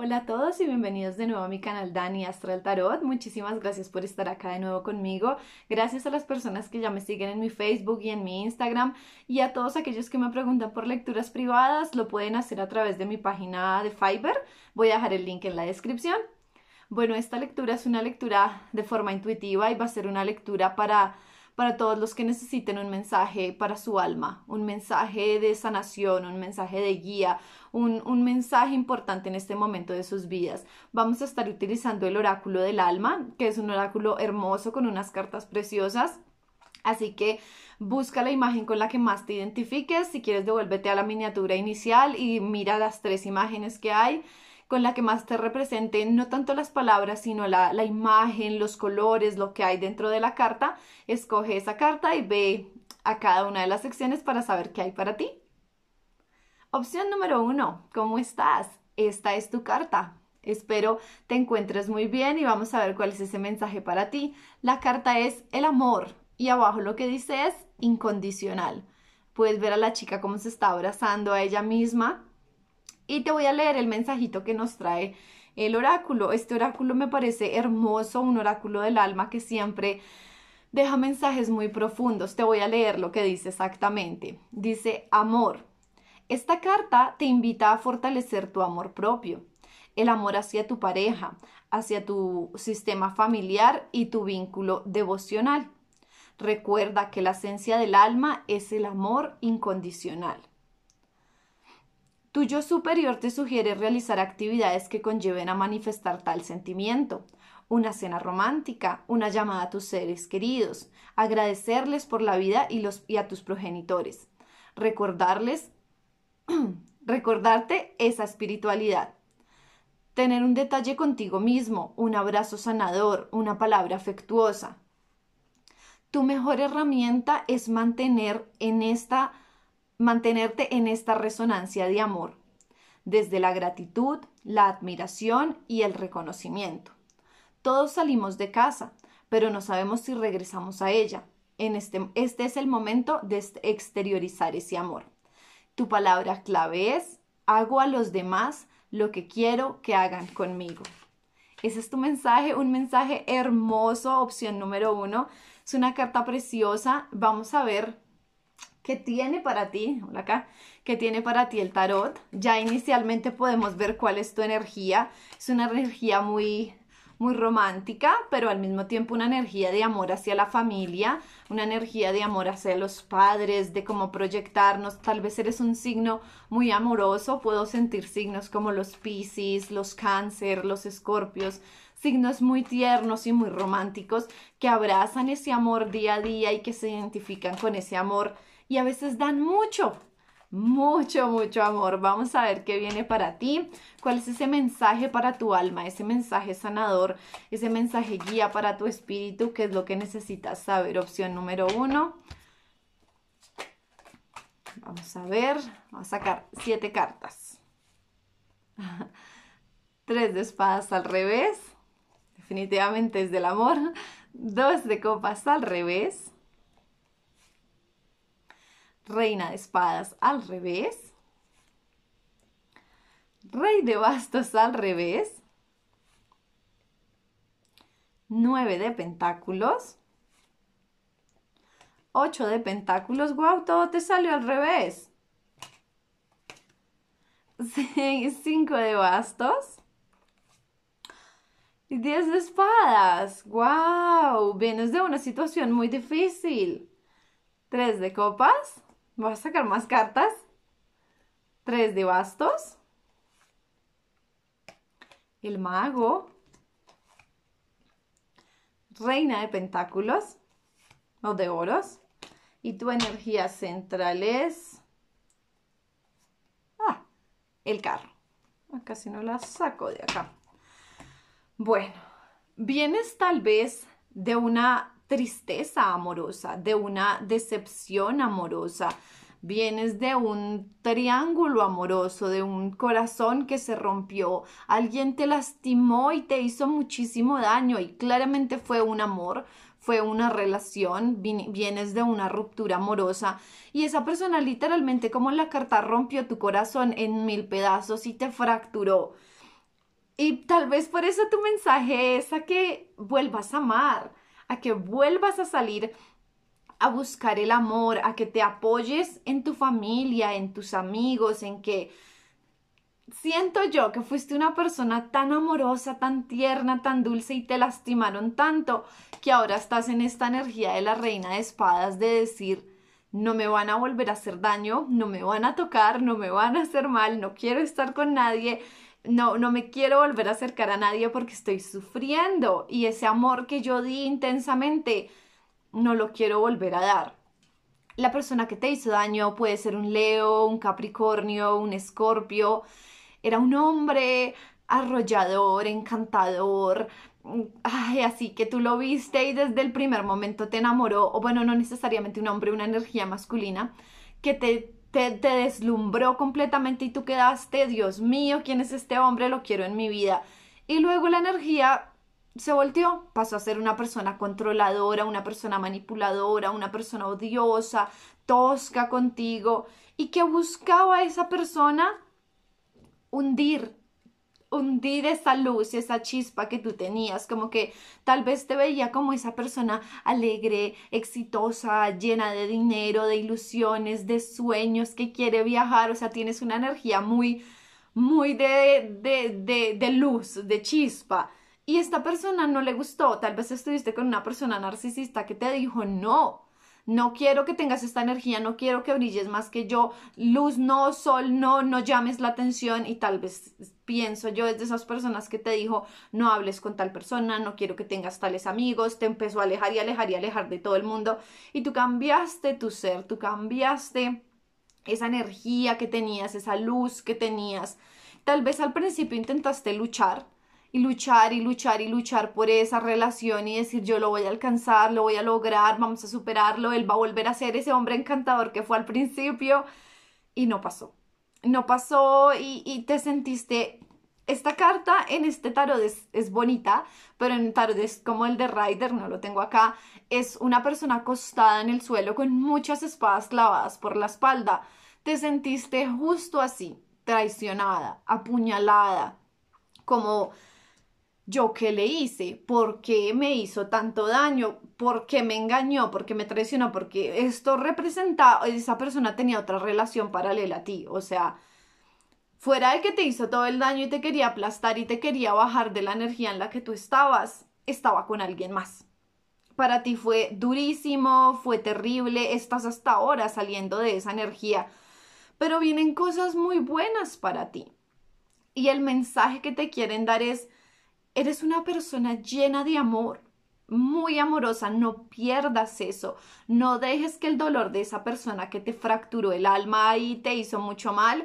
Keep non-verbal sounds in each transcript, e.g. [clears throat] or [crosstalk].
Hola a todos y bienvenidos de nuevo a mi canal Dani Astral Tarot. Muchísimas gracias por estar acá de nuevo conmigo. Gracias a las personas que ya me siguen en mi Facebook y en mi Instagram y a todos aquellos que me preguntan por lecturas privadas, lo pueden hacer a través de mi página de Fiverr. Voy a dejar el link en la descripción. Bueno, esta lectura es una lectura de forma intuitiva y va a ser una lectura para para todos los que necesiten un mensaje para su alma, un mensaje de sanación, un mensaje de guía, un, un, mensaje importante en este momento de sus vidas. Vamos a estar utilizando el oráculo del alma, que es un oráculo hermoso con unas cartas preciosas. Así que busca la imagen con la que más te identifiques. Si quieres, devuélvete a la miniatura inicial y mira las tres imágenes que hay con la que más te representen no tanto las palabras, sino la, la imagen, los colores, lo que hay dentro de la carta. Escoge esa carta y ve a cada una de las secciones para saber qué hay para ti. Opción número uno, ¿cómo estás? Esta es tu carta. Espero te encuentres muy bien y vamos a ver cuál es ese mensaje para ti. La carta es el amor y abajo lo que dice es incondicional. Puedes ver a la chica cómo se está abrazando a ella misma, y te voy a leer el mensajito que nos trae el oráculo. Este oráculo me parece hermoso, un oráculo del alma que siempre deja mensajes muy profundos. Te voy a leer lo que dice exactamente. Dice, amor. Esta carta te invita a fortalecer tu amor propio, el amor hacia tu pareja, hacia tu sistema familiar y tu vínculo devocional. Recuerda que la esencia del alma es el amor incondicional. Tu yo superior te sugiere realizar actividades que conlleven a manifestar tal sentimiento. Una cena romántica, una llamada a tus seres queridos, agradecerles por la vida y, y a tus progenitores. Recordarles, [clears throat] recordarte esa espiritualidad tener un detalle contigo mismo, un abrazo sanador, una palabra afectuosa. Tu mejor herramienta es mantener en esta mantenerte en esta resonancia de amor, desde la gratitud, la admiración y el reconocimiento. Todos salimos de casa, pero no sabemos si regresamos a ella. En este, este es el momento de exteriorizar ese amor. Tu palabra clave es, hago a los demás lo que quiero que hagan conmigo. Ese es tu mensaje, un mensaje hermoso, opción número uno. Es una carta preciosa. Vamos a ver que tiene para ti, hola acá, que tiene para ti el tarot. Ya inicialmente podemos ver cuál es tu energía. Es una energía muy muy romántica, pero al mismo tiempo una energía de amor hacia la familia, una energía de amor hacia los padres, de cómo proyectarnos. Tal vez eres un signo muy amoroso, puedo sentir signos como los Pisces, los Cáncer, los Escorpios, signos muy tiernos y muy románticos que abrazan ese amor día a día y que se identifican con ese amor y a veces dan mucho, mucho, mucho amor. Vamos a ver qué viene para ti, cuál es ese mensaje para tu alma, ese mensaje sanador, ese mensaje guía para tu espíritu, qué es lo que necesitas saber. Opción número uno. Vamos a ver, vamos a sacar siete cartas. [laughs] Tres de espadas al revés, definitivamente es del amor. Dos de copas al revés reina de espadas al revés, rey de bastos al revés, nueve de pentáculos, ocho de pentáculos, ¡Guau! todo te salió al revés, [laughs] cinco de bastos. Y diez de espadas. ¡Guau! Vienes de una situación muy difícil. Tres de copas. Voy a sacar más cartas. Tres de bastos. El mago. Reina de pentáculos. O de oros. Y tu energía central es... Ah, el carro. Casi no la saco de acá. Bueno, vienes tal vez de una tristeza amorosa, de una decepción amorosa. Vienes de un triángulo amoroso, de un corazón que se rompió, alguien te lastimó y te hizo muchísimo daño y claramente fue un amor, fue una relación, vienes de una ruptura amorosa y esa persona literalmente como la carta rompió tu corazón en mil pedazos y te fracturó. Y tal vez por eso tu mensaje es a que vuelvas a amar, a que vuelvas a salir a buscar el amor, a que te apoyes en tu familia, en tus amigos, en que siento yo que fuiste una persona tan amorosa, tan tierna, tan dulce y te lastimaron tanto que ahora estás en esta energía de la reina de espadas de decir, no me van a volver a hacer daño, no me van a tocar, no me van a hacer mal, no quiero estar con nadie no, no me quiero volver a acercar a nadie porque estoy sufriendo y ese amor que yo di intensamente no lo quiero volver a dar. La persona que te hizo daño puede ser un Leo, un Capricornio, un Escorpio. Era un hombre arrollador, encantador, así que tú lo viste y desde el primer momento te enamoró, o bueno, no necesariamente un hombre, una energía masculina, que te te, deslumbró completamente y tú quedaste, Dios mío, ¿quién es este hombre? Lo quiero en mi vida. Y luego la energía se volteó, pasó a ser una persona controladora, una persona manipuladora, una persona odiosa, tosca contigo y que buscaba a esa persona hundir, hundir esa luz, esa chispa que tú tenías, como que tal vez te veía como esa persona alegre, exitosa, llena de dinero, de ilusiones, de sueños, que quiere viajar, o sea, tienes una energía muy, muy de, de, de luz, de chispa. Y esta persona no le gustó, tal vez estuviste con una persona narcisista que te dijo no, no quiero que tengas esta energía, no quiero que brilles más que yo, luz no, sol no, no llames la atención y tal vez pienso yo es de esas personas que te dijo, no hables con tal persona, no quiero que tengas tales amigos, te empezó a alejar y alejar y alejar de todo el mundo y tú cambiaste tu ser, tú cambiaste esa energía que tenías, esa luz que tenías. Tal vez al principio intentaste luchar, y luchar y luchar y luchar por esa relación y decir yo lo voy a alcanzar, lo voy a lograr, vamos a superarlo, él va a volver a ser ese hombre encantador que fue al principio y no pasó. No pasó y, te sentiste... Esta carta en este tarot es, bonita, pero en tarot como el de Ryder, no lo tengo acá, es una persona acostada en el suelo con muchas espadas clavadas por la espalda. Te sentiste justo así, traicionada, apuñalada, como yo qué le hice, por qué me hizo tanto daño, por qué me engañó, por qué me traicionó, porque esto representa, esa persona tenía otra relación paralela a ti, o sea, fuera el que te hizo todo el daño y te quería aplastar y te quería bajar de la energía en la que tú estabas, estaba con alguien más. Para ti fue durísimo, fue terrible, estás hasta ahora saliendo de esa energía, pero vienen cosas muy buenas para ti. Y el mensaje que te quieren dar es, Eres una persona llena de amor, muy amorosa, no pierdas eso, no dejes que el dolor de esa persona que te fracturó el alma y te hizo mucho mal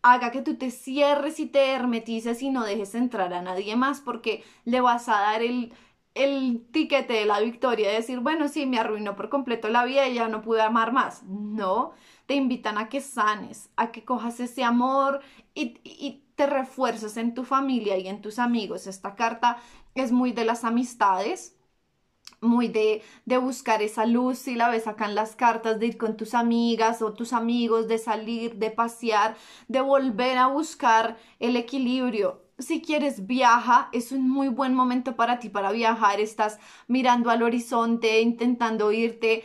haga que tú te cierres y te hermetices y no dejes entrar a nadie más porque le vas a dar el, el tiquete de la victoria de decir, bueno, sí, me arruinó por completo la vida y ya no pude amar más. No, te invitan a que sanes, a que cojas ese amor y, y, te refuerzas en tu familia y en tus amigos. Esta carta es muy de las amistades, muy de, de, buscar esa luz, si la ves acá las cartas, de ir con tus amigas o tus amigos, de salir, de pasear, de volver a buscar el equilibrio. Si quieres viaja, es un muy buen momento para ti para viajar, estás mirando al horizonte, intentando irte,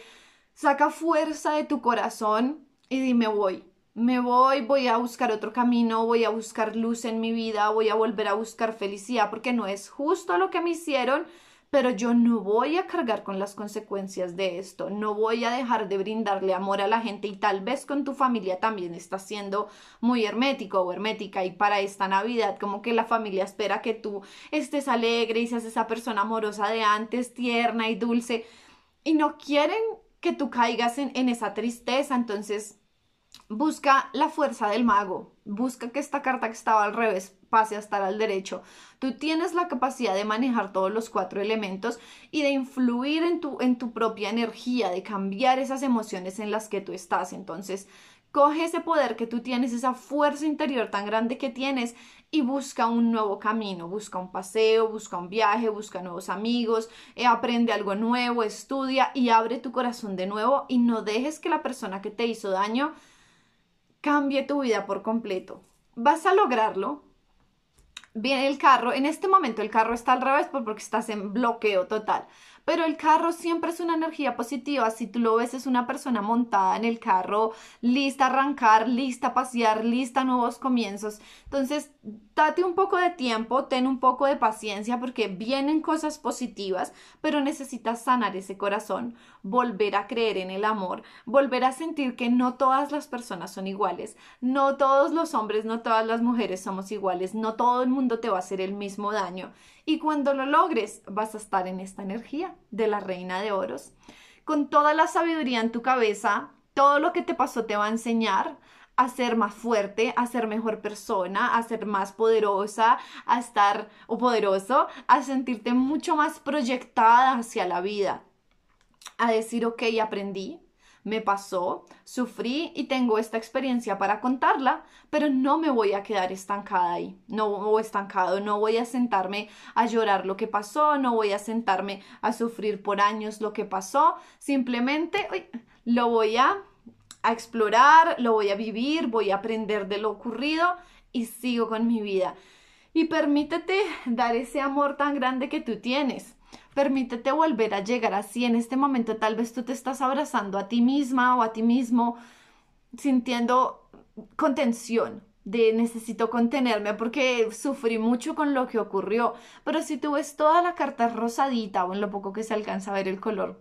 saca fuerza de tu corazón y dime voy me voy, voy a buscar otro camino, voy a buscar luz en mi vida, voy a volver a buscar felicidad, porque no es justo lo que me hicieron, pero yo no voy a cargar con las consecuencias de esto, no voy a dejar de brindarle amor a la gente y tal vez con tu familia también está siendo muy hermético o hermética y para esta Navidad como que la familia espera que tú estés alegre y seas esa persona amorosa de antes, tierna y dulce y no quieren que tú caigas en, en esa tristeza, entonces Busca la fuerza del mago, busca que esta carta que estaba al revés pase a estar al derecho. Tú tienes la capacidad de manejar todos los cuatro elementos y de influir en tu, en tu propia energía, de cambiar esas emociones en las que tú estás. Entonces, coge ese poder que tú tienes, esa fuerza interior tan grande que tienes y busca un nuevo camino, busca un paseo, busca un viaje, busca nuevos amigos, eh, aprende algo nuevo, estudia y abre tu corazón de nuevo y no dejes que la persona que te hizo daño cambie tu vida por completo. ¿Vas a lograrlo? Viene el carro, en este momento el carro está al revés pues, porque estás en bloqueo total pero el carro siempre es una energía positiva. Si tú lo ves, es una persona montada en el carro, lista a arrancar, lista a pasear, lista a nuevos comienzos. Entonces, date un poco de tiempo, ten un poco de paciencia porque vienen cosas positivas, pero necesitas sanar ese corazón, volver a creer en el amor, volver a sentir que no todas las personas son iguales, no todos los hombres, no todas las mujeres somos iguales, no todo el mundo te va a hacer el mismo daño y cuando lo logres, vas a estar en esta energía de la reina de oros. Con toda la sabiduría en tu cabeza, todo lo que te pasó te va a enseñar a ser más fuerte, a ser mejor persona, a ser más poderosa, a estar o poderoso, a sentirte mucho más proyectada hacia la vida, a decir, ok, aprendí, me pasó, sufrí y tengo esta experiencia para contarla, pero no me voy a quedar estancada ahí, no estancado, no voy a sentarme a llorar lo que pasó, no voy a sentarme a sufrir por años lo que pasó, simplemente lo voy a, a explorar, lo voy a vivir, voy a aprender de lo ocurrido y sigo con mi vida. Y permítete dar ese amor tan grande que tú tienes Permítete volver a llegar así. En este momento tal vez tú te estás abrazando a ti misma o a ti mismo, sintiendo contención de necesito contenerme porque sufrí mucho con lo que ocurrió. Pero si tú ves toda la carta rosadita o en lo poco que se alcanza a ver el color,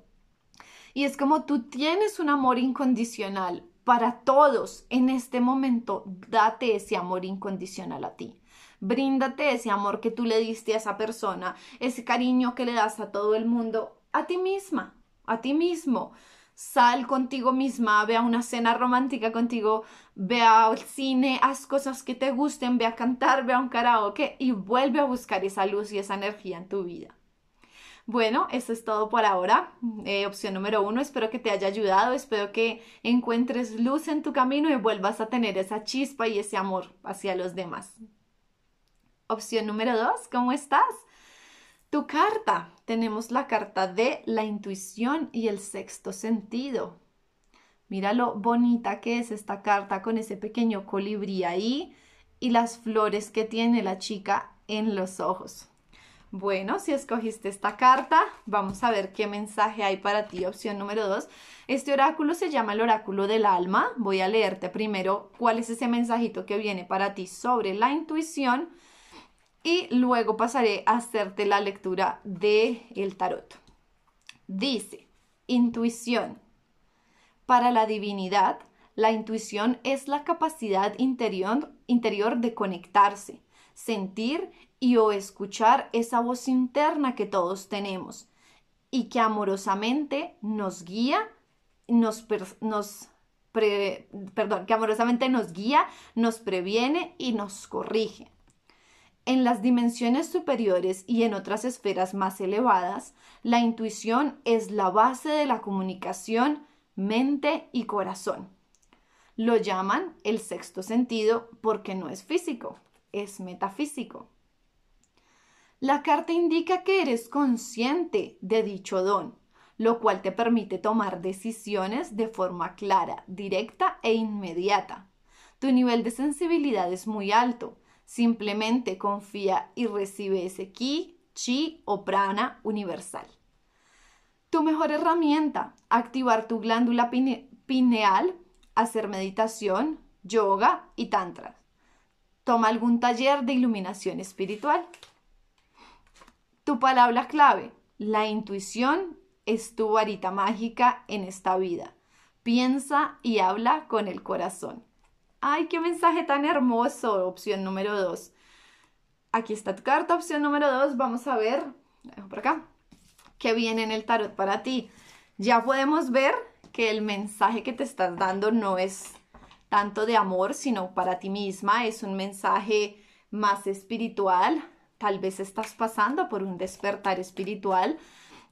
y es como tú tienes un amor incondicional para todos en este momento, date ese amor incondicional a ti. Bríndate ese amor que tú le diste a esa persona, ese cariño que le das a todo el mundo, a ti misma, a ti mismo. Sal contigo misma, ve a una cena romántica contigo, ve al cine, haz cosas que te gusten, ve a cantar, ve a un karaoke y vuelve a buscar esa luz y esa energía en tu vida. Bueno, eso es todo por ahora. Eh, opción número uno, espero que te haya ayudado, espero que encuentres luz en tu camino y vuelvas a tener esa chispa y ese amor hacia los demás. Opción número dos, ¿cómo estás? Tu carta. Tenemos la carta de la intuición y el sexto sentido. Mira lo bonita que es esta carta con ese pequeño colibrí ahí y las flores que tiene la chica en los ojos. Bueno, si escogiste esta carta, vamos a ver qué mensaje hay para ti, opción número dos. Este oráculo se llama el oráculo del alma. Voy a leerte primero cuál es ese mensajito que viene para ti sobre la intuición y luego pasaré a hacerte la lectura del el tarot. Dice, intuición. Para la divinidad, la intuición es la capacidad interior, interior de conectarse sentir y o escuchar esa voz interna que todos tenemos y que amorosamente nos guía, nos, que amorosamente nos guía, nos previene y nos corrige. En las dimensiones superiores y en otras esferas más elevadas, la intuición es la base de la comunicación mente y corazón. Lo llaman el sexto sentido porque no es físico, es metafísico. La carta indica que eres consciente de dicho don, lo cual te permite tomar decisiones de forma clara, directa e inmediata. Tu nivel de sensibilidad es muy alto. Simplemente confía y recibe ese ki, chi o prana universal. Tu mejor herramienta, activar tu glándula pineal, hacer meditación, yoga y tantra. Toma algún taller de iluminación espiritual. Tu palabra clave, la intuición es tu varita mágica en esta vida. Piensa y habla con el corazón. ¡Ay, qué mensaje tan hermoso! Opción número 2. Aquí está tu carta, opción número 2. Vamos a ver, dejo por acá, qué viene en el tarot para ti. Ya podemos ver que el mensaje que te estás dando no es tanto de amor, sino para ti misma. Es un mensaje más espiritual, Tal vez estás pasando por un despertar espiritual,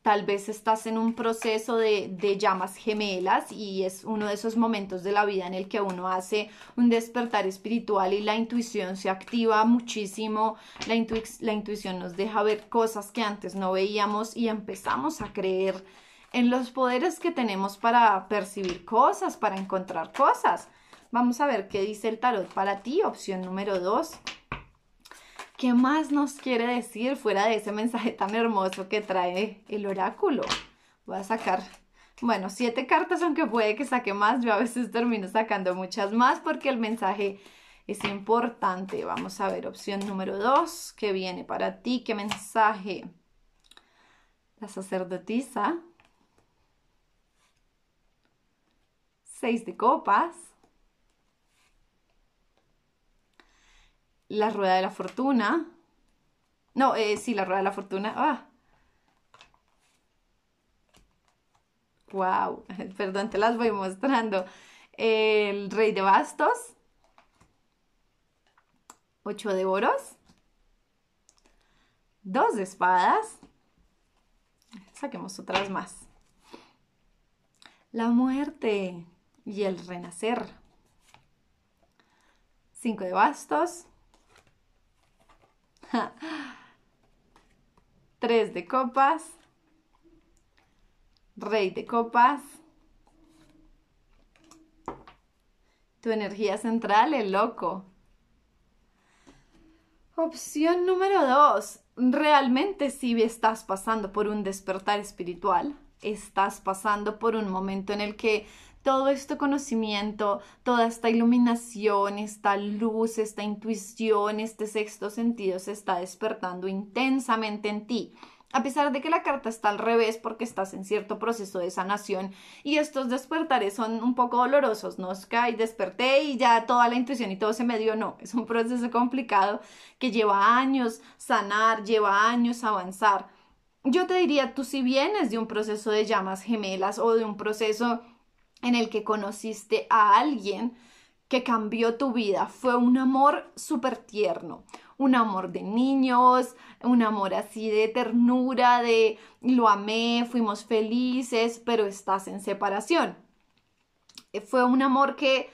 tal vez estás en un proceso de, llamas gemelas y es uno de esos momentos de la vida en el que uno hace un despertar espiritual y la intuición se activa muchísimo, la, la intuición nos deja ver cosas que antes no veíamos y empezamos a creer en los poderes que tenemos para percibir cosas, para encontrar cosas. Vamos a ver qué dice el tarot para ti, opción número 2. ¿Qué más nos quiere decir fuera de ese mensaje tan hermoso que trae el oráculo? Voy a sacar, bueno, siete cartas, aunque puede que saque más. Yo a veces termino sacando muchas más porque el mensaje es importante. Vamos a ver opción número dos. ¿Qué viene para ti? ¿Qué mensaje? La sacerdotisa. Seis de copas. La Rueda de la Fortuna. No, eh, sí, La Rueda de la Fortuna. Ah. Wow, [laughs] perdón, te las voy mostrando. El Rey de Bastos. Ocho de oros. Dos de espadas. Saquemos otras más. La muerte y el renacer. Cinco de bastos. [laughs] Tres de copas. Rey de copas. Tu energía central, el loco. Opción número dos. Realmente si estás pasando por un despertar espiritual, estás pasando por un momento en el que todo este conocimiento, toda esta iluminación, esta luz, esta intuición, este sexto sentido se está despertando intensamente en ti. A pesar de que la carta está al revés porque estás en cierto proceso de sanación y estos despertares son un poco dolorosos, no es que desperté y ya toda la intuición y todo se me dio, no, es un proceso complicado que lleva años sanar, lleva años avanzar. Yo te diría, tú si vienes de un proceso de llamas gemelas o de un proceso en el que conociste a alguien que cambió tu vida. Fue un amor súper tierno, un amor de niños, un amor así de ternura, de lo amé, fuimos felices, pero estás en separación. Fue un amor que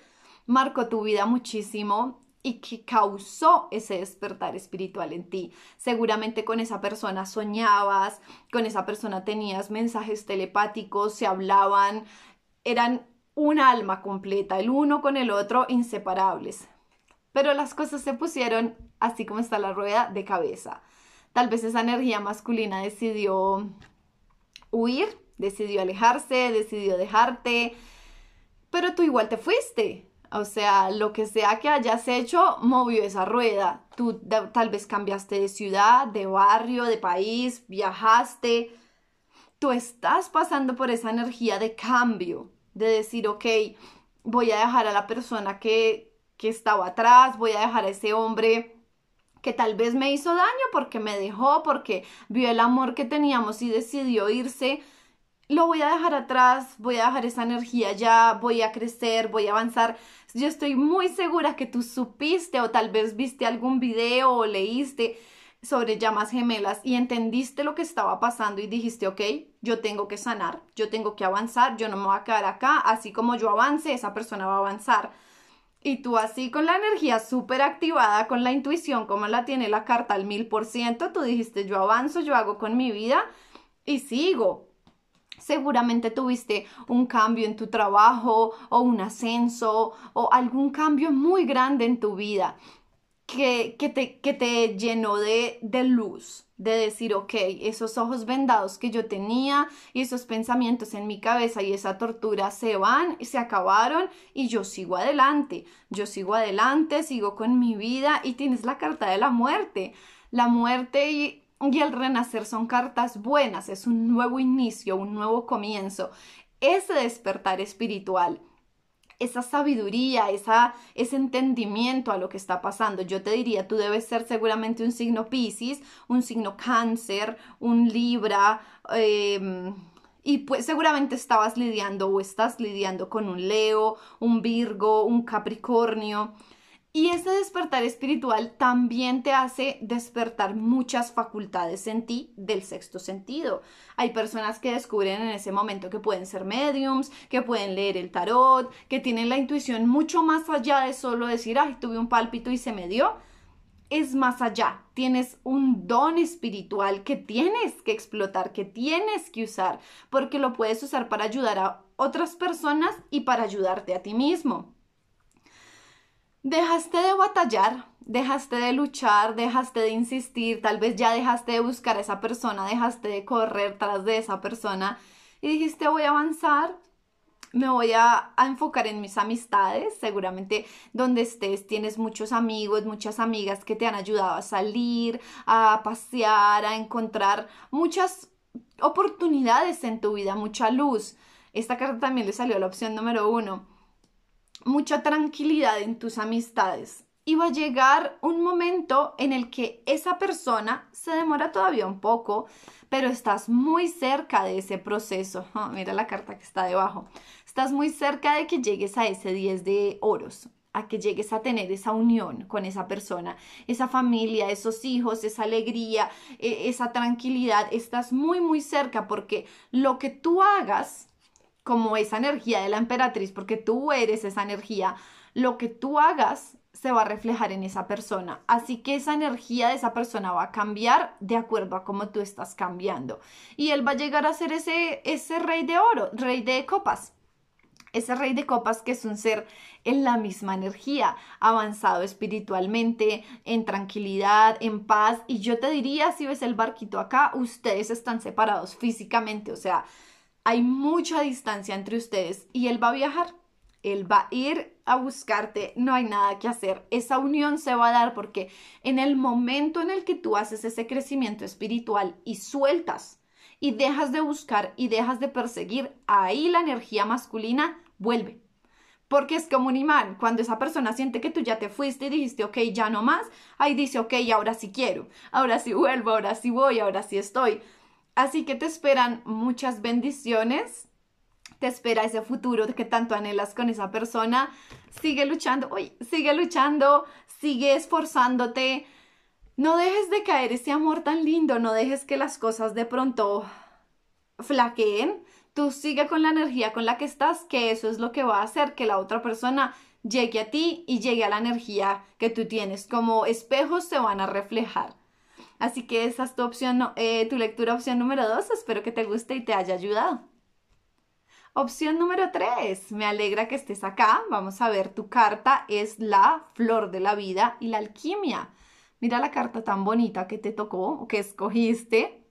marcó tu vida muchísimo y que causó ese despertar espiritual en ti. Seguramente con esa persona soñabas, con esa persona tenías mensajes telepáticos, se hablaban, eran un alma completa, el uno con el otro inseparables. Pero las cosas se pusieron así como está la rueda de cabeza. Tal vez esa energía masculina decidió huir, decidió alejarse, decidió dejarte, pero tú igual te fuiste. O sea, lo que sea que hayas hecho movió esa rueda. Tú tal vez cambiaste de ciudad, de barrio, de país, viajaste. Tú estás pasando por esa energía de cambio de decir, ok, voy a dejar a la persona que, que estaba atrás, voy a dejar a ese hombre que tal vez me hizo daño porque me dejó, porque vio el amor que teníamos y decidió irse. Lo voy a dejar atrás, voy a dejar esa energía ya, voy a crecer, voy a avanzar. Yo estoy muy segura que tú supiste o tal vez viste algún video o leíste sobre llamas gemelas y entendiste lo que estaba pasando y dijiste, ok, yo tengo que sanar, yo tengo que avanzar, yo no me voy a quedar acá, así como yo avance, esa persona va a avanzar. Y tú así con la energía súper activada, con la intuición como la tiene la carta al mil por ciento, tú dijiste, yo avanzo, yo hago con mi vida y sigo. Seguramente tuviste un cambio en tu trabajo o un ascenso o algún cambio muy grande en tu vida que, te, que te llenó de, luz, de decir, ok, esos ojos vendados que yo tenía y esos pensamientos en mi cabeza y esa tortura se van, y se acabaron y yo sigo adelante, yo sigo adelante, sigo con mi vida y tienes la carta de la muerte. La muerte y, y el renacer son cartas buenas, es un nuevo inicio, un nuevo comienzo, ese despertar espiritual esa sabiduría, esa, ese entendimiento a lo que está pasando. Yo te diría, tú debes ser seguramente un signo Pisces, un signo cáncer, un Libra. Em, y pues seguramente estabas lidiando o estás lidiando con un Leo, un Virgo, un Capricornio. Y ese despertar espiritual también te hace despertar muchas facultades en ti del sexto sentido. Hay personas que descubren en ese momento que pueden ser mediums, que pueden leer el tarot, que tienen la intuición mucho más allá de solo decir, ay, tuve un pálpito y se me dio. Es más allá, tienes un don espiritual que tienes que explotar, que tienes que usar, porque lo puedes usar para ayudar a otras personas y para ayudarte a ti mismo dejaste de batallar, dejaste de luchar, dejaste de insistir, tal vez ya dejaste de buscar a esa persona, dejaste de correr tras de esa persona y dijiste voy a avanzar, me voy a, enfocar en mis amistades. Seguramente donde estés tienes muchos amigos, muchas amigas que te han ayudado a salir, a pasear, a encontrar muchas oportunidades en tu vida, mucha luz. Esta carta también le salió a la opción número uno mucha tranquilidad en tus amistades y va a llegar un momento en el que esa persona se demora todavía un poco, pero estás muy cerca de ese proceso. [laughs] Ah, mira la carta que está debajo. Estás muy cerca de que llegues a ese 10 de oros, a que llegues a tener esa unión con esa persona, esa familia, esos hijos, esa alegría, e, esa tranquilidad. Estás muy, muy cerca porque lo que tú hagas como esa energía de la emperatriz, porque tú eres esa energía, lo que tú hagas se va a reflejar en esa persona. Así que esa energía de esa persona va a cambiar de acuerdo a cómo tú estás cambiando. Y él va a llegar a ser ese, ese rey de oro, rey de copas. Ese rey de copas que es un ser en la misma energía, avanzado espiritualmente, en tranquilidad, en paz. Y yo te diría, si ves el barquito acá, ustedes están separados físicamente, o sea, hay mucha distancia entre ustedes y él va a viajar, él va a ir a buscarte, no hay nada que hacer. Esa unión se va a dar porque en el momento en el que tú haces ese crecimiento espiritual y sueltas y dejas de buscar y dejas de perseguir, ahí la energía masculina vuelve. Porque es como un imán, cuando esa persona siente que tú ya te fuiste y dijiste, ok, ya no más, ahí dice, ok, ahora sí quiero, ahora sí vuelvo, ahora sí voy, ahora sí estoy. Así que te esperan muchas bendiciones. Te espera ese futuro que tanto anhelas con esa persona. Sigue luchando, sigue luchando, sigue esforzándote. No dejes de caer ese amor tan lindo, no dejes que las cosas de pronto flaqueen. Tú sigue con la energía con la que estás, que eso es lo que va a hacer que la otra persona llegue a ti y llegue a la energía que tú tienes. Como espejos se van a reflejar. Así que esa es tu opción, eh, tu lectura opción número dos. Espero que te guste y te haya ayudado. Opción número tres. Me alegra que estés acá. Vamos a ver, tu carta es la flor de la vida y la alquimia. Mira la carta tan bonita que te tocó o que escogiste.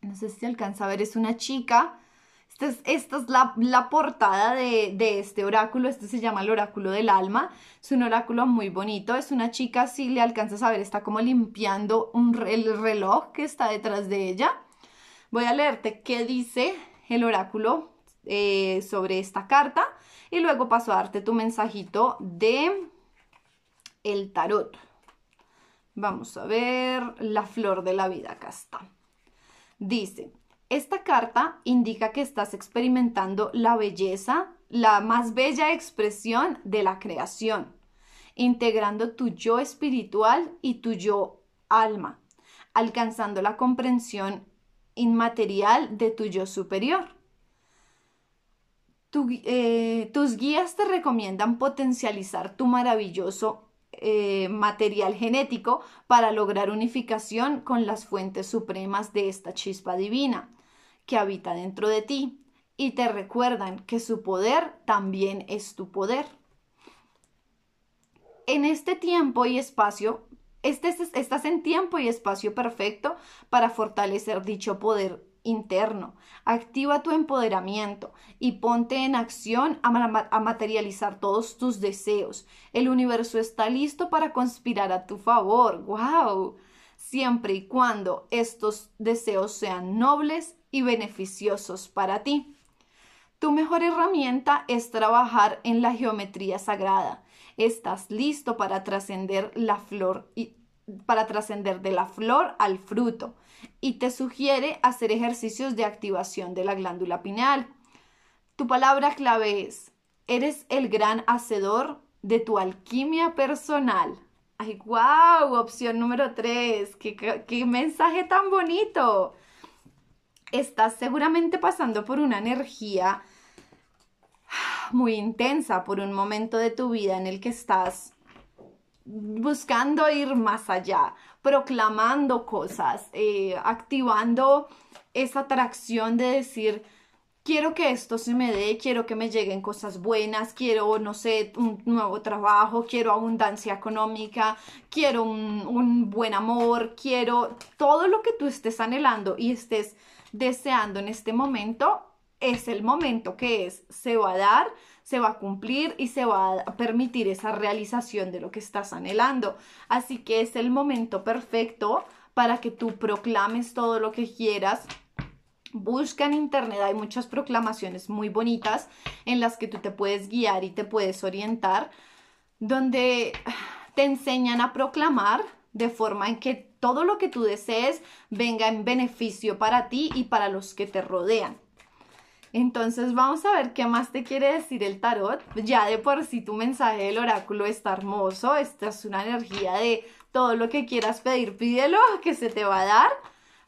No sé si alcanza a ver, es una chica esta es, la, portada de, este oráculo, este se llama el oráculo del alma, es un oráculo muy bonito, es una chica, si le alcanzas a ver, está como limpiando un, el reloj que está detrás de ella. Voy a leerte qué dice el oráculo eh, sobre esta carta y luego paso a darte tu mensajito de el tarot. Vamos a ver la flor de la vida, acá está. Dice, esta carta indica que estás experimentando la belleza, la más bella expresión de la creación, integrando tu yo espiritual y tu yo alma, alcanzando la comprensión inmaterial de tu yo superior. Eh, tus guías te recomiendan potencializar tu maravilloso eh, material genético para lograr unificación con las fuentes supremas de esta chispa divina que habita dentro de ti y te recuerdan que su poder también es tu poder. En este tiempo y espacio, este, este, estás en tiempo y espacio perfecto para fortalecer dicho poder interno. Activa tu empoderamiento y ponte en acción a, materializar todos tus deseos. El universo está listo para conspirar a tu favor. ¡Wow! Siempre y cuando estos deseos sean nobles, beneficiosos para ti. Tu mejor herramienta es trabajar en la geometría sagrada. Estás listo para trascender la flor y para trascender de la flor al fruto y te sugiere hacer ejercicios de activación de la glándula pineal. Tu palabra clave es, eres el gran hacedor de tu alquimia personal. ¡Ay, wow! Opción número 3. ¡Qué, qué mensaje tan bonito! estás seguramente pasando por una energía muy intensa, por un momento de tu vida en el que estás buscando ir más allá, proclamando cosas, eh, activando esa atracción de decir, quiero que esto se me dé, quiero que me lleguen cosas buenas, quiero, no sé, un nuevo trabajo, quiero abundancia económica, quiero un buen amor, quiero todo lo que tú estés anhelando y estés deseando en este momento, es el momento que es, se va a dar, se va a cumplir y se va a permitir esa realización de lo que estás anhelando. Así que es el momento perfecto para que tú proclames todo lo que quieras. Busca en internet, hay muchas proclamaciones muy bonitas en las que tú te puedes guiar y te puedes orientar, donde te enseñan a proclamar de forma en que todo lo que tú desees venga en beneficio para ti y para los que te rodean. Entonces vamos a ver qué más te quiere decir el tarot. Ya de por sí tu mensaje del oráculo está hermoso. Esta es una energía de todo lo que quieras pedir, pídelo, [laughs] que se te va a dar.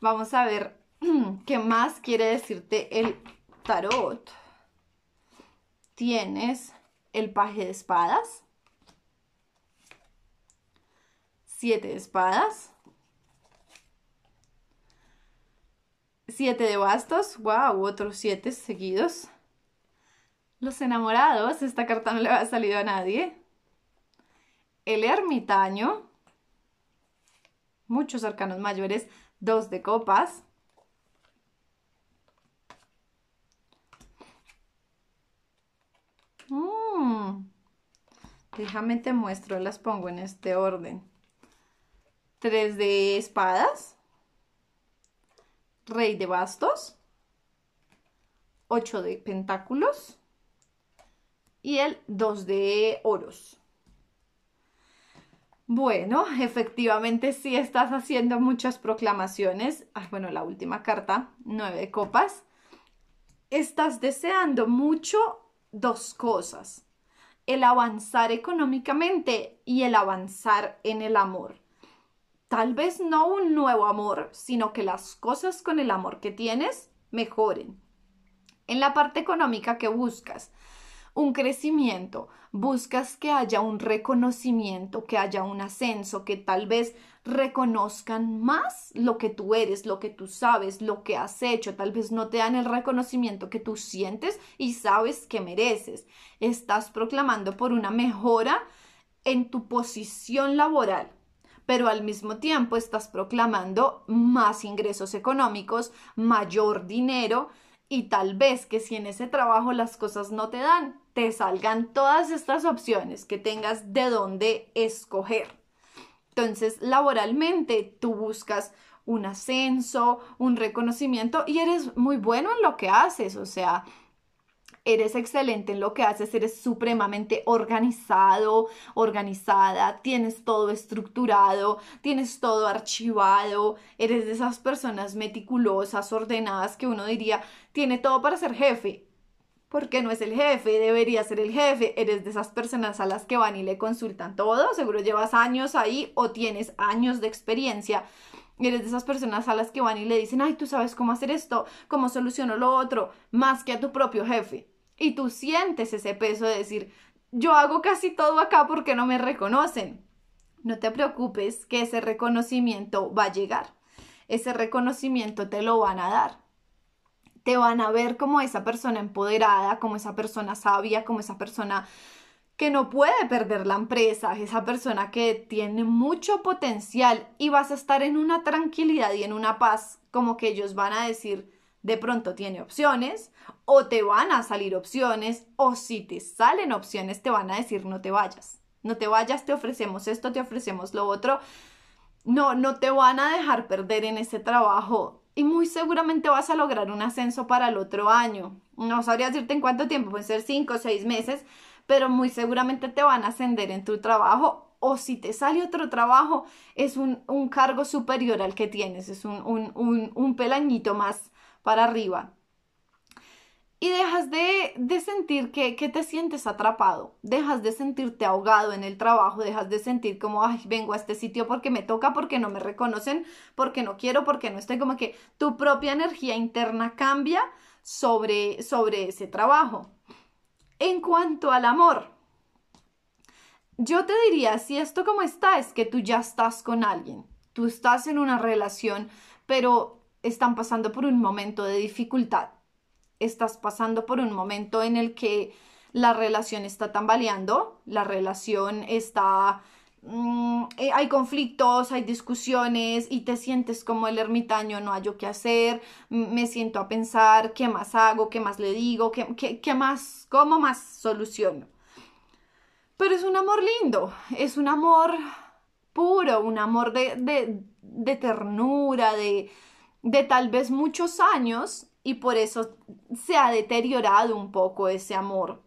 Vamos a ver [clears throat] qué más quiere decirte el tarot. Tienes el paje de espadas, siete de espadas, Siete de bastos, wow, otros siete seguidos. Los enamorados, esta carta no le ha salido a nadie. El ermitaño, muchos arcanos mayores, dos de copas. Mm. Déjame te muestro, las pongo en este orden. Tres de espadas rey de bastos, 8 de pentáculos y el 2 de oros. Bueno, efectivamente sí estás haciendo muchas proclamaciones. Ah, bueno, la última carta, 9 de copas. Estás deseando mucho dos cosas. El avanzar económicamente y el avanzar en el amor. Tal vez no un nuevo amor, sino que las cosas con el amor que tienes mejoren. En la parte económica que buscas, un crecimiento, buscas que haya un reconocimiento, que haya un ascenso, que tal vez reconozcan más lo que tú eres, lo que tú sabes, lo que has hecho, tal vez no te dan el reconocimiento que tú sientes y sabes que mereces. Estás proclamando por una mejora en tu posición laboral pero al mismo tiempo estás proclamando más ingresos económicos, mayor dinero y tal vez que si en ese trabajo las cosas no te dan, te salgan todas estas opciones, que tengas de dónde escoger. Entonces, laboralmente, tú buscas un ascenso, un reconocimiento y eres muy bueno en lo que haces, o sea, eres excelente en lo que haces, eres supremamente organizado, organizada, tienes todo estructurado, tienes todo archivado, eres de esas personas meticulosas, ordenadas, que uno diría, tiene todo para ser jefe. Porque no es el jefe, debería ser el jefe. Eres de esas personas a las que van y le consultan todo. Seguro llevas años ahí o tienes años de experiencia. Eres de esas personas a las que van y le dicen, ay, tú sabes cómo hacer esto, cómo soluciono lo otro, más que a tu propio jefe. Y tú sientes ese peso de decir, yo hago casi todo acá porque no me reconocen. No te preocupes que ese reconocimiento va a llegar. Ese reconocimiento te lo van a dar. Te van a ver como esa persona empoderada, como esa persona sabia, como esa persona que no puede perder la empresa, esa persona que tiene mucho potencial y vas a estar en una tranquilidad y en una paz, como que ellos van a decir, de pronto tiene opciones o te van a salir opciones o si te salen opciones te van a decir no te vayas, no te vayas, te ofrecemos esto, te ofrecemos lo otro. No, no te van a dejar perder en ese trabajo y muy seguramente vas a lograr un ascenso para el otro año. No sabría decirte en cuánto tiempo, pueden ser cinco o seis meses, pero muy seguramente te van a ascender en tu trabajo o si te sale otro trabajo, es un, cargo superior al que tienes, es un, un, un pelañito más, para arriba. Y dejas de, sentir que, te sientes atrapado, dejas de sentirte ahogado en el trabajo, dejas de sentir como, vengo a este sitio porque me toca, porque no me reconocen, porque no quiero, porque no estoy, como que tu propia energía interna cambia sobre, sobre ese trabajo. En cuanto al amor, yo te diría, si esto como está, es que tú ya estás con alguien, tú estás en una relación, pero están pasando por un momento de dificultad, estás pasando por un momento en el que la relación está tambaleando, la relación está... Mm, eh, hay conflictos, hay discusiones y te sientes como el ermitaño, no hay yo qué hacer, me siento a pensar qué más hago, qué más le digo, qué, más, cómo más soluciono. Pero es un amor lindo, es un amor puro, un amor de, de ternura, de, de tal vez muchos años y por eso se ha deteriorado un poco ese amor.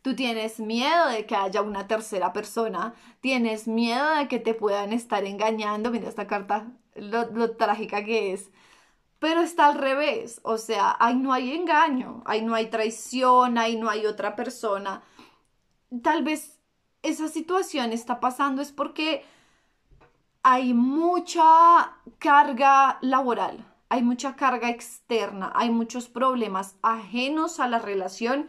Tú tienes miedo de que haya una tercera persona, tienes miedo de que te puedan estar engañando, mira esta carta, lo, trágica que es, pero está al revés, o sea, ahí no hay engaño, ahí no hay traición, ahí no hay otra persona. Tal vez esa situación está pasando es porque hay mucha carga laboral, hay mucha carga externa, hay muchos problemas ajenos a la relación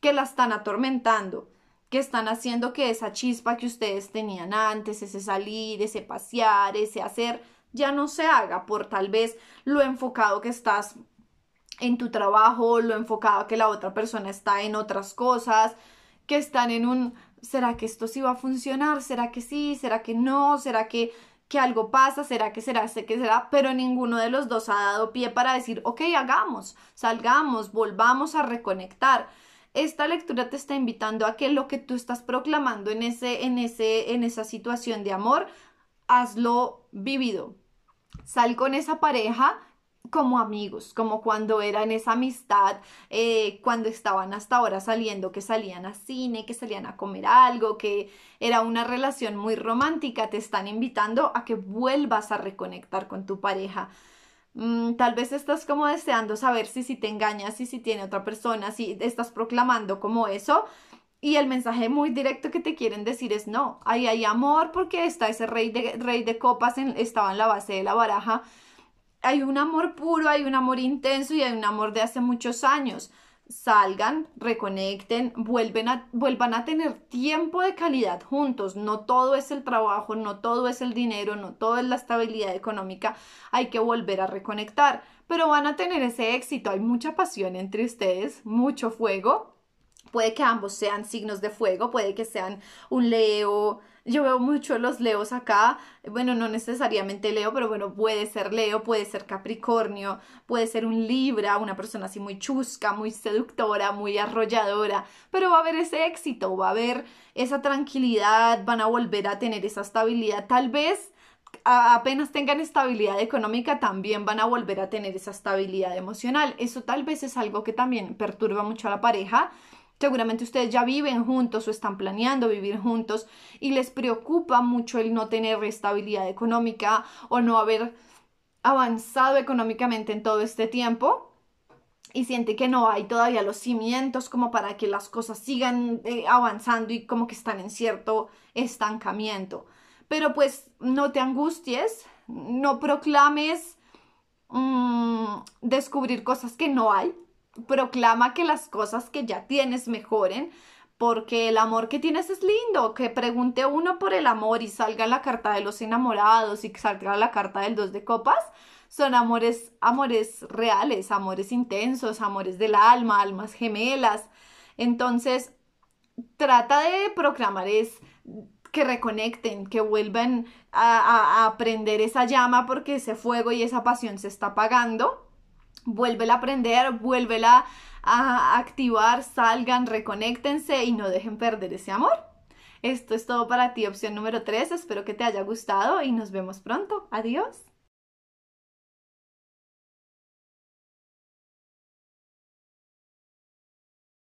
que la están atormentando, que están haciendo que esa chispa que ustedes tenían antes, ese salir, ese pasear, ese hacer, ya no se haga por tal vez lo enfocado que estás en tu trabajo, lo enfocado que la otra persona está en otras cosas, que están en un ¿será que esto sí va a funcionar? ¿Será que sí? ¿Será que no? ¿Será que, que algo pasa? ¿Será que será? ¿Sé que será? Pero ninguno de los dos ha dado pie para decir, ok, hagamos, salgamos, volvamos a reconectar. Esta lectura te está invitando a que lo que tú estás proclamando en, ese, en, ese, en esa situación de amor, hazlo vivido. Sal con esa pareja como amigos, como cuando eran esa amistad, eh, cuando estaban hasta ahora saliendo, que salían a cine, que salían a comer algo, que era una relación muy romántica, te están invitando a que vuelvas a reconectar con tu pareja. Mm, tal vez estás como deseando saber si, si te engañas, si, si tiene otra persona, si estás proclamando como eso. Y el mensaje muy directo que te quieren decir es no, ahí hay amor porque está ese rey de, rey de copas, estaba en la base de la baraja hay un amor puro, hay un amor intenso y hay un amor de hace muchos años. Salgan, reconecten, vuelven a, vuelvan a tener tiempo de calidad juntos. No todo es el trabajo, no todo es el dinero, no todo es la estabilidad económica. Hay que volver a reconectar, pero van a tener ese éxito. Hay mucha pasión entre ustedes, mucho fuego. Puede que ambos sean signos de fuego, puede que sean un Leo, yo veo mucho los leos acá, bueno, no necesariamente leo, pero bueno, puede ser leo, puede ser capricornio, puede ser un libra, una persona así muy chusca, muy seductora, muy arrolladora, pero va a haber ese éxito, va a haber esa tranquilidad, van a volver a tener esa estabilidad, tal vez apenas tengan estabilidad económica, también van a volver a tener esa estabilidad emocional. Eso tal vez es algo que también perturba mucho a la pareja Seguramente ustedes ya viven juntos o están planeando vivir juntos y les preocupa mucho el no tener estabilidad económica o no haber avanzado económicamente en todo este tiempo y siente que no hay todavía los cimientos como para que las cosas sigan eh, avanzando y como que están en cierto estancamiento. Pero pues no te angusties, no proclames mm, descubrir cosas que no hay, proclama que las cosas que ya tienes mejoren, porque el amor que tienes es lindo, que pregunte uno por el amor y salga la carta de los enamorados y salga la carta del dos de copas, son amores, amores reales, amores intensos, amores del alma, almas gemelas. Entonces, trata de proclamar es que reconecten, que vuelvan a, a, a prender esa llama porque ese fuego y esa pasión se está apagando vuélvela a aprender, vuélvela a activar, salgan, reconéctense y no dejen perder ese amor. Esto es todo para ti, opción número 3. Espero que te haya gustado y nos vemos pronto. Adiós.